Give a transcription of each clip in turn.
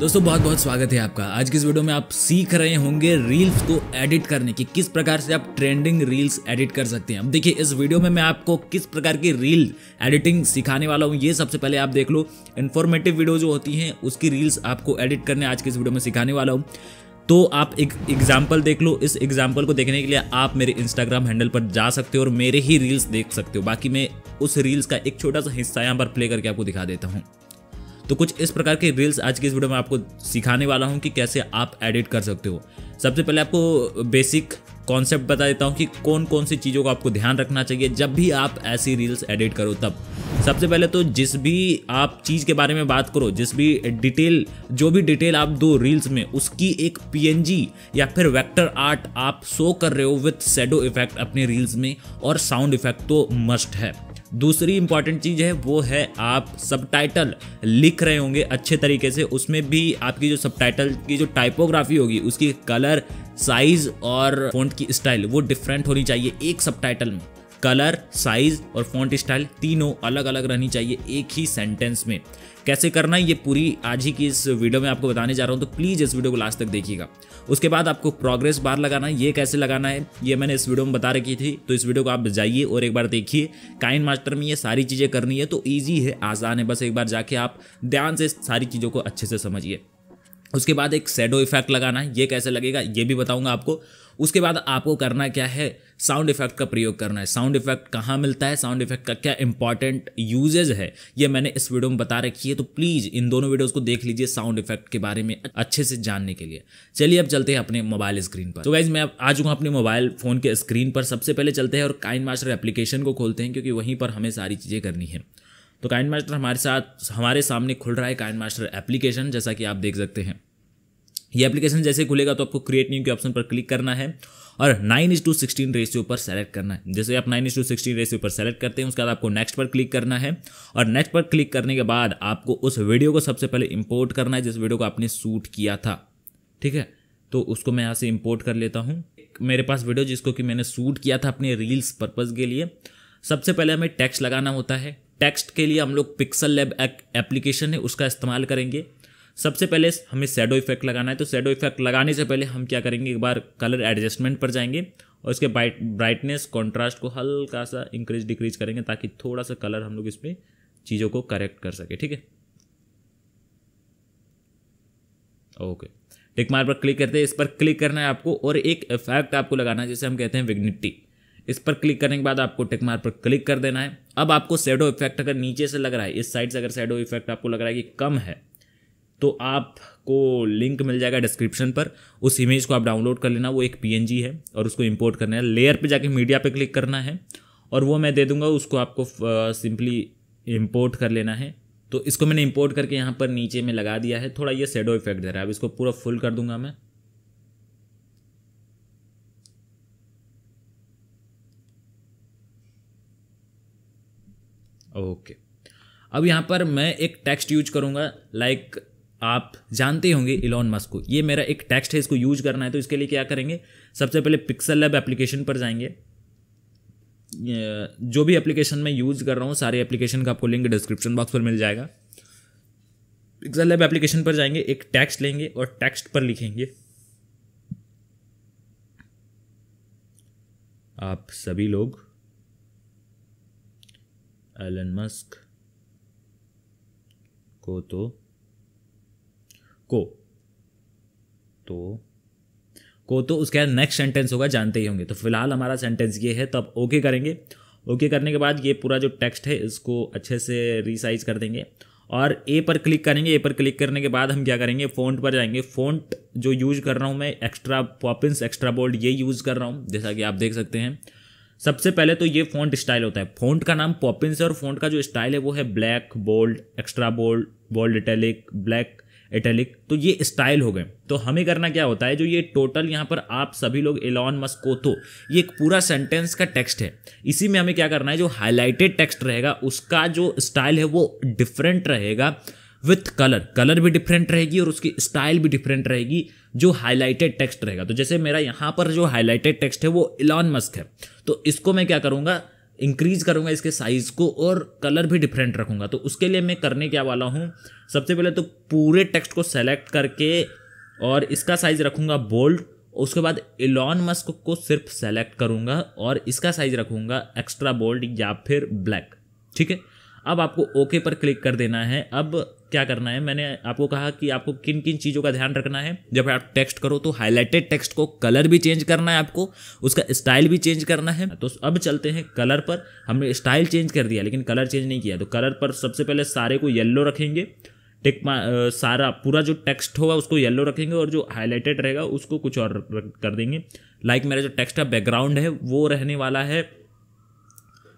दोस्तों बहुत बहुत स्वागत है आपका आज की इस वीडियो में आप सीख रहे होंगे रील्स को एडिट करने की किस प्रकार से आप ट्रेंडिंग रील्स एडिट कर सकते हैं अब देखिए इस वीडियो में मैं आपको किस प्रकार की रील एडिटिंग सिखाने वाला हूँ ये सबसे पहले आप देख लो इन्फॉर्मेटिव वीडियो जो होती हैं उसकी रील्स आपको एडिट करने आज की इस वीडियो में सिखाने वाला हूँ तो आप एक एग्जाम्पल देख लो इस एग्जाम्पल को देखने के लिए आप मेरे इंस्टाग्राम हैंडल पर जा सकते हो और मेरे ही रील्स देख सकते हो बाकी मैं उस रील्स का एक छोटा सा हिस्सा यहाँ पर प्ले करके आपको दिखा देता हूँ तो कुछ इस प्रकार के रील्स आज की इस वीडियो में आपको सिखाने वाला हूँ कि कैसे आप एडिट कर सकते हो सबसे पहले आपको बेसिक कॉन्सेप्ट बता देता हूँ कि कौन कौन सी चीज़ों को आपको ध्यान रखना चाहिए जब भी आप ऐसी रील्स एडिट करो तब सबसे पहले तो जिस भी आप चीज़ के बारे में बात करो जिस भी डिटेल जो भी डिटेल आप दो रील्स में उसकी एक पीएनजी या फिर वेक्टर आर्ट आप शो कर रहे हो विथ सेडो इफेक्ट अपने रील्स में और साउंड इफेक्ट तो मस्ट है दूसरी इंपॉर्टेंट चीज़ है वो है आप सब लिख रहे होंगे अच्छे तरीके से उसमें भी आपकी जो सब की जो टाइपोग्राफी होगी उसकी कलर साइज और फोन की स्टाइल वो डिफरेंट होनी चाहिए एक सब में कलर साइज और फॉन्ट स्टाइल तीनों अलग अलग रहनी चाहिए एक ही सेंटेंस में कैसे करना है ये पूरी आज ही की इस वीडियो में आपको बताने जा रहा हूँ तो प्लीज़ इस वीडियो को लास्ट तक देखिएगा उसके बाद आपको प्रोग्रेस बार लगाना है ये कैसे लगाना है ये मैंने इस वीडियो में बता रखी थी तो इस वीडियो को आप जाइए और एक बार देखिए काइन मास्टर में ये सारी चीज़ें करनी है तो ईजी है आसान है बस एक बार जाके आप ध्यान से सारी चीज़ों को अच्छे से समझिए उसके बाद एक सेडो इफेक्ट लगाना है ये कैसे लगेगा ये भी बताऊँगा आपको उसके बाद आपको करना क्या है साउंड इफेक्ट का प्रयोग करना है साउंड इफेक्ट कहाँ मिलता है साउंड इफेक्ट का क्या इंपॉर्टेंट यूजेज है ये मैंने इस वीडियो में बता रखी है तो प्लीज़ इन दोनों वीडियोज़ को देख लीजिए साउंड इफेक्ट के बारे में अच्छे से जानने के लिए चलिए अब चलते हैं अपने मोबाइल स्क्रीन पर तो वाइज मैं आ चुका हूँ अपने मोबाइल फ़ोन के स्क्रीन पर सबसे पहले चलते हैं और काइन मास्टर एप्लीकेशन को खोलते हैं क्योंकि वहीं पर हमें सारी चीज़ें करनी है तो काइन मास्टर हमारे साथ हमारे सामने खुल रहा है काइन मास्टर एप्लीकेशन जैसा कि आप देख सकते हैं ये एप्लीकेशन जैसे खुलेगा तो आपको क्रिएट न्यू के ऑप्शन पर क्लिक करना है और nine is to sixteen ratio पर सेलेक्ट करना है जैसे आप nine is to sixteen ratio पर सेलेक्ट करते हैं उसके बाद आपको नेक्स्ट पर क्लिक करना है और नेक्स्ट पर क्लिक करने के बाद आपको उस वीडियो को सबसे पहले इंपोर्ट करना है जिस वीडियो को आपने शूट किया था ठीक है तो उसको मैं यहाँ से इम्पोर्ट कर लेता हूँ मेरे पास वीडियो जिसको कि मैंने शूट किया था अपने रील्स पर्पज़ के लिए सबसे पहले हमें टैक्स लगाना होता है टेक्स्ट के लिए हम लोग पिक्सल लैब एप्लीकेशन है उसका इस्तेमाल करेंगे सबसे पहले हमें सैडो इफेक्ट लगाना है तो सैडो इफेक्ट लगाने से पहले हम क्या करेंगे एक बार कलर एडजस्टमेंट पर जाएंगे और इसके ब्राइटनेस कॉन्ट्रास्ट को हल्का सा इंक्रीज डिक्रीज करेंगे ताकि थोड़ा सा कलर हम लोग इसमें चीज़ों को करेक्ट कर सके ठीक है ओके टिक मार पर क्लिक करते हैं इस पर क्लिक करना है आपको और एक इफेक्ट आपको लगाना है जिसे हम कहते हैं विग्निटी इस पर क्लिक करने के बाद आपको टिक मार पर क्लिक कर देना है अब आपको शेडो इफेक्ट अगर नीचे से लग रहा है इस साइड से अगर शेडो इफेक्ट आपको लग रहा है कि कम है तो आपको लिंक मिल जाएगा डिस्क्रिप्शन पर उस इमेज को आप डाउनलोड कर लेना वो एक पी है और उसको इम्पोर्ट करना है लेयर पर जाके मीडिया पर क्लिक करना है और वो मैं दे दूंगा उसको आपको सिंपली इम्पोर्ट कर लेना है तो इसको मैंने इम्पोर्ट करके यहाँ पर नीचे में लगा दिया है थोड़ा ये सेडो इफेक्ट दे रहा है अब इसको पूरा फुल कर दूंगा मैं ओके अब यहाँ पर मैं एक टेक्स्ट यूज करूँगा लाइक like आप जानते होंगे इलॉन मस्क को ये मेरा एक टेक्स्ट है इसको यूज करना है तो इसके लिए क्या करेंगे सबसे पहले पिक्सल लैब एप्लीकेशन पर जाएंगे जो भी एप्लीकेशन मैं यूज़ कर रहा हूँ सारे एप्लीकेशन का आपको लिंक डिस्क्रिप्शन बॉक्स पर मिल जाएगा पिक्सल लैब एप्लीकेशन पर जाएंगे एक टेक्स्ट लेंगे और टेक्स्ट पर लिखेंगे आप सभी लोग एलन मस्क को तो को तो को तो उसके बाद नेक्स्ट सेंटेंस होगा जानते ही होंगे तो फिलहाल हमारा सेंटेंस ये है तो ओके करेंगे ओके करने के बाद ये पूरा जो टेक्स्ट है इसको अच्छे से रिसाइज कर देंगे और ए पर क्लिक करेंगे ए पर क्लिक करने के बाद हम क्या करेंगे फ़ॉन्ट पर जाएंगे फ़ॉन्ट जो यूज़ कर रहा हूँ मैं एक्स्ट्रा पॉपिंस एक्स्ट्रा बोल्ड ये यूज़ कर रहा हूँ जैसा कि आप देख सकते हैं सबसे पहले तो ये फ़ॉन्ट स्टाइल होता है फ़ॉन्ट का नाम पॉपिंस है और फ़ॉन्ट का जो स्टाइल है वो है black bold extra bold bold italic black italic तो ये स्टाइल हो गए तो हमें करना क्या होता है जो ये टोटल यहाँ पर आप सभी लोग एलॉन को तो ये एक पूरा सेंटेंस का टेक्स्ट है इसी में हमें क्या करना है जो हाईलाइटेड टेक्स्ट रहेगा उसका जो स्टाइल है वो डिफरेंट रहेगा विथ कलर कलर भी डिफरेंट रहेगी और उसकी स्टाइल भी डिफरेंट रहेगी जो हाईलाइटेड टेक्स्ट रहेगा तो जैसे मेरा यहाँ पर जो हाईलाइटेड टेक्स्ट है वो इलॉन मस्क है तो इसको मैं क्या करूँगा इंक्रीज़ करूँगा इसके साइज़ को और कलर भी डिफरेंट रखूँगा तो उसके लिए मैं करने क्या वाला हूँ सबसे पहले तो पूरे टेक्स्ट को सेलेक्ट करके और इसका साइज़ रखूँगा बोल्ड उसके बाद एलॉन मस्क को सिर्फ सेलेक्ट करूँगा और इसका साइज़ रखूँगा एक्स्ट्रा बोल्ड या फिर ब्लैक ठीक है अब आपको ओके पर क्लिक कर देना है अब क्या करना है मैंने आपको कहा कि आपको किन किन चीज़ों का ध्यान रखना है जब आप टेक्स्ट करो तो हाईलाइटेड टेक्स्ट को कलर भी चेंज करना है आपको उसका स्टाइल भी चेंज करना है तो अब चलते हैं कलर पर हमने स्टाइल चेंज कर दिया लेकिन कलर चेंज नहीं किया तो कलर पर सबसे पहले सारे को येल्लो रखेंगे टिक सारा पूरा जो टेक्स्ट होगा उसको येलो रखेंगे और जो हाईलाइटेड रहेगा उसको कुछ और कर देंगे लाइक मेरा जो टेक्स्ट का बैकग्राउंड है वो रहने वाला है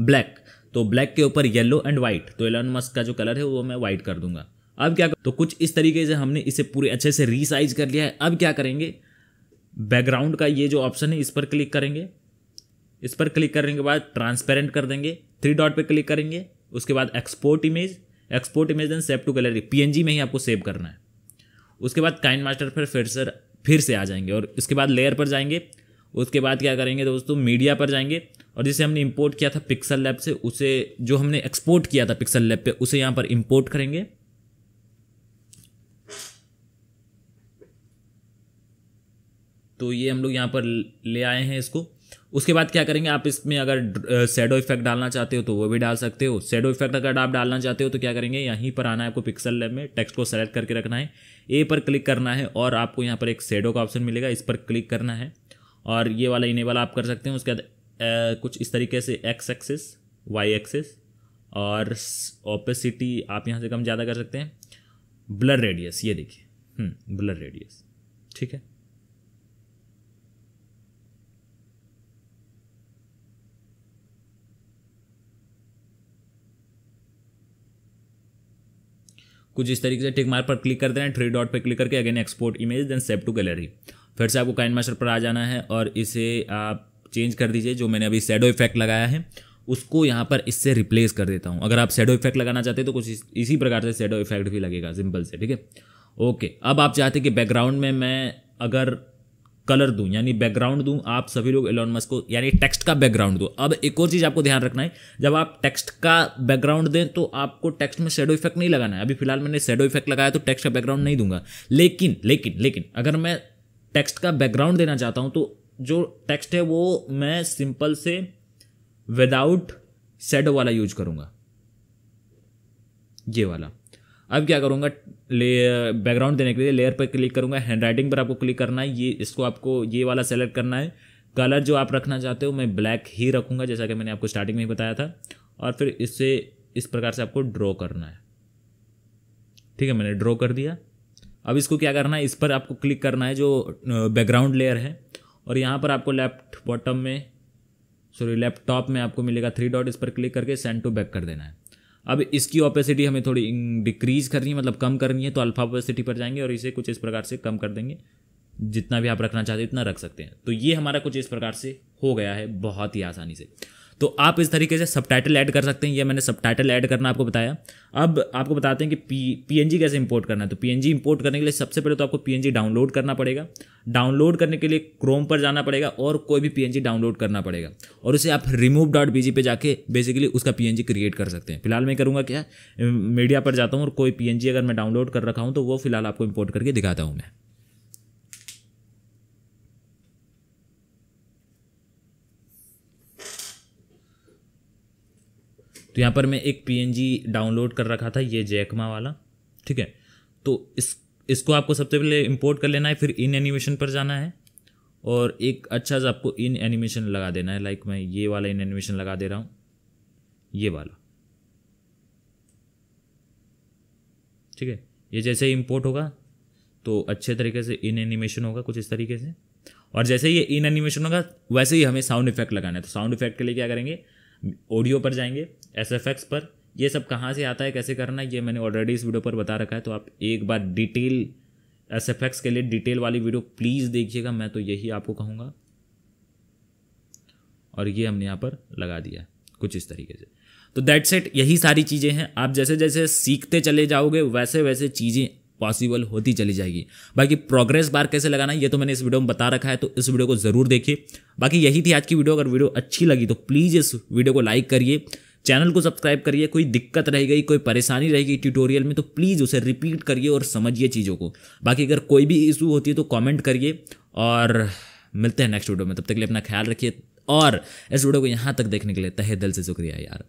ब्लैक तो ब्लैक के ऊपर येलो एंड वाइट तो एलन मस्क का जो कलर है वो मैं व्हाइट कर दूंगा अब क्या कर? तो कुछ इस तरीके से हमने इसे पूरे अच्छे से रिसाइज कर लिया है अब क्या करेंगे बैकग्राउंड का ये जो ऑप्शन है इस पर क्लिक करेंगे इस पर क्लिक करने के बाद ट्रांसपेरेंट कर देंगे थ्री डॉट पर क्लिक करेंगे उसके बाद export image export image then save to gallery पी में ही आपको सेव करना है उसके बाद काइन मास्टर पर फिर सर फिर से आ जाएंगे और इसके बाद लेयर पर जाएंगे उसके बाद क्या करेंगे दोस्तों मीडिया पर जाएंगे और जिसे हमने इंपोर्ट किया था पिक्सल लैब से उसे जो हमने एक्सपोर्ट किया था पिक्सल लैब पे उसे यहाँ पर इंपोर्ट करेंगे तो ये हम लोग यहाँ पर ले आए हैं इसको उसके बाद क्या करेंगे आप इसमें अगर शेडो इफेक्ट डालना चाहते हो तो वो भी डाल सकते हो शेडो इफेक्ट अगर आप डालना चाहते हो तो क्या करेंगे यहीं पर आना है आपको पिक्सल लैब में टेक्स्ट को सेलेक्ट करके रखना है ए पर क्लिक करना है और आपको यहाँ पर एक शेडो का ऑप्शन मिलेगा इस पर क्लिक करना है और ये वाला वाला आप कर सकते हैं उसके बाद कुछ इस तरीके से एक्स एक्सिस वाई एक्सिस और ओपेसिटी आप यहाँ से कम ज़्यादा कर सकते हैं ब्लर रेडियस ये देखिए ब्लर हम्म, रेडियस ठीक है कुछ इस तरीके से टिक मार्क पर क्लिक करते हैं थ्री डॉट पर क्लिक करके again export image then save to gallery फिर से आपको काइन मास्टर पर आ जाना है और इसे आप चेंज कर दीजिए जो मैंने अभी सैडो इफेक्ट लगाया है उसको यहाँ पर इससे रिप्लेस कर देता हूँ अगर आप सैडो इफेक्ट लगाना चाहते हैं तो कुछ इस, इसी प्रकार से सैडो इफेक्ट भी लगेगा सिंपल से ठीक है ओके अब आप चाहते कि बैकग्राउंड में मैं अगर कलर दूँ यानी बैकग्राउंड दूँ आप सभी लोग एलोनमस मस्क को यानी टेक्स्ट का बैकग्राउंड दो अब एक और चीज़ आपको ध्यान रखना है जब आप टेक्स्ट का बैकग्राउंड दें तो आपको टेक्स्ट में शेडो इफेक्ट नहीं लगाना है अभी फिलहाल मैंने शेडो इफेक्ट लगाया तो टेक्स्ट का बैकग्राउंड नहीं दूंगा लेकिन लेकिन लेकिन अगर मैं टेक्स्ट का बैकग्राउंड देना चाहता हूँ तो जो टेक्स्ट है वो मैं सिंपल से विदाउट सेड वाला यूज करूँगा ये वाला अब क्या करूँगा ले बैकग्राउंड देने के लिए लेयर पर क्लिक करूँगा हैंड राइटिंग पर आपको क्लिक करना है ये इसको आपको ये वाला सेलेक्ट करना है कलर जो आप रखना चाहते हो मैं ब्लैक ही रखूँगा जैसा कि मैंने आपको स्टार्टिंग में ही बताया था और फिर इससे इस प्रकार से आपको ड्रॉ करना है ठीक है मैंने ड्रॉ कर दिया अब इसको क्या करना है इस पर आपको क्लिक करना है जो बैकग्राउंड लेयर है और यहाँ पर आपको लेफ्ट बॉटम में सॉरी लेफ्ट टॉप में आपको मिलेगा थ्री डॉट इस पर क्लिक करके सेंड टू बैक कर देना है अब इसकी ऑपेसिटी हमें थोड़ी डिक्रीज करनी है मतलब कम करनी है तो अल्फा ऑपेसिटी पर जाएंगे और इसे कुछ इस प्रकार से कम कर देंगे जितना भी आप रखना चाहते हैं उतना रख सकते हैं तो ये हमारा कुछ इस प्रकार से हो गया है बहुत ही आसानी से तो आप इस तरीके से सब टाइटल ऐड कर सकते हैं ये मैंने सब टाइटल ऐड करना आपको बताया अब आपको बताते हैं कि पी पी कैसे इंपोर्ट करना है तो पी इंपोर्ट करने के लिए सबसे पहले तो आपको पी डाउनलोड करना पड़ेगा डाउनलोड करने के लिए क्रोम पर जाना पड़ेगा और कोई भी पी डाउनलोड करना पड़ेगा और उसे आप रिमूव डॉट बी पे जाके बेसिकली उसका पी क्रिएट कर सकते हैं फिलहाल मैं करूँगा क्या मीडिया पर जाता हूँ और कोई पी अगर मैं डाउनलोड कर रखा हूँ तो वो फिलहाल आपको इम्पोर्ट करके दिखाता हूँ मैं तो यहाँ पर मैं एक पी डाउनलोड कर रखा था ये जैकमा वाला ठीक है तो इस इसको आपको सबसे पहले इंपोर्ट कर लेना है फिर इन एनिमेशन पर जाना है और एक अच्छा सा आपको इन एनिमेशन लगा देना है लाइक मैं ये वाला इन एनिमेशन लगा दे रहा हूँ ये वाला ठीक है ये जैसे ही इम्पोर्ट होगा तो अच्छे तरीके से इन एनिमेशन होगा कुछ इस तरीके से और जैसे ही ये इन एनिमेशन होगा वैसे ही हमें साउंड इफेक्ट लगाना है तो साउंड इफेक्ट के लिए क्या करेंगे ऑडियो पर जाएंगे एस एफ एक्स पर ये सब कहाँ से आता है कैसे करना है ये मैंने ऑलरेडी इस वीडियो पर बता रखा है तो आप एक बार डिटेल एस एफ एक्स के लिए डिटेल वाली वीडियो प्लीज़ देखिएगा मैं तो यही आपको कहूँगा और ये हमने यहाँ पर लगा दिया कुछ इस तरीके से तो दैट सेट यही सारी चीज़ें हैं आप जैसे जैसे सीखते चले जाओगे वैसे वैसे चीज़ें पॉसिबल होती चली जाएगी बाकी प्रोग्रेस बार कैसे लगाना है ये तो मैंने इस वीडियो में बता रखा है तो इस वीडियो को ज़रूर देखिए बाकी यही थी आज की वीडियो अगर वीडियो अच्छी लगी तो प्लीज़ इस वीडियो को लाइक करिए चैनल को सब्सक्राइब करिए कोई दिक्कत रह गई कोई परेशानी रहेगी ट्यूटोरियल में तो प्लीज़ उसे रिपीट करिए और समझिए चीज़ों को बाकी अगर कोई भी इशू होती है तो कॉमेंट करिए और मिलते हैं नेक्स्ट वीडियो में तब तक के लिए अपना ख्याल रखिए और इस वीडियो को यहाँ तक देखने के लिए तहे दिल से शुक्रिया यार